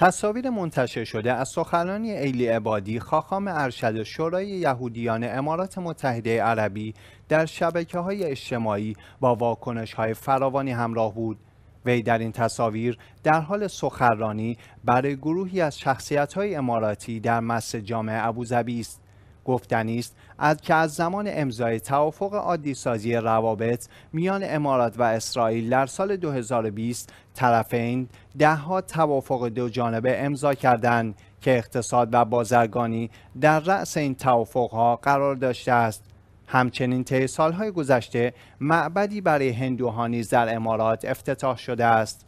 تصاویر منتشر شده از سخنرانی ایلی عبادی خاخام ارشد شورای یهودیان امارات متحده عربی در شبکه های اجتماعی با واکنش های فراوانی همراه بود وی در این تصاویر در حال سخنرانی برای گروهی از شخصیت های اماراتی در مسجد جامع ابوظبی است گفتنی است از که از زمان امضای توافق عادی سازی روابط میان امارات و اسرائیل در سال 2020 طرفین دهها توافق دو جانبه امضا کردند که اقتصاد و بازرگانی در رأس این ها قرار داشته است همچنین طی سالهای گذشته معبدی برای هندوها نیز در امارات افتتاح شده است